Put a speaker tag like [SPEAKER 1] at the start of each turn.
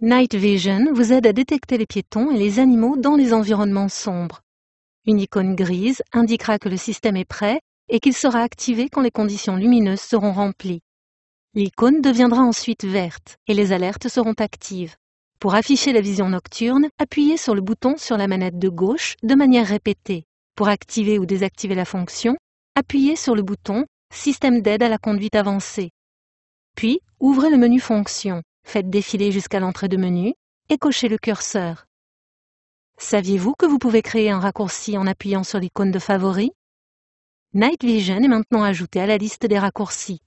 [SPEAKER 1] Night Vision vous aide à détecter les piétons et les animaux dans les environnements sombres. Une icône grise indiquera que le système est prêt et qu'il sera activé quand les conditions lumineuses seront remplies. L'icône deviendra ensuite verte et les alertes seront actives. Pour afficher la vision nocturne, appuyez sur le bouton sur la manette de gauche de manière répétée. Pour activer ou désactiver la fonction, appuyez sur le bouton Système d'aide à la conduite avancée. Puis, ouvrez le menu Fonctions. Faites défiler jusqu'à l'entrée de menu et cochez le curseur. Saviez-vous que vous pouvez créer un raccourci en appuyant sur l'icône de favori Night Vision est maintenant ajouté à la liste des
[SPEAKER 2] raccourcis.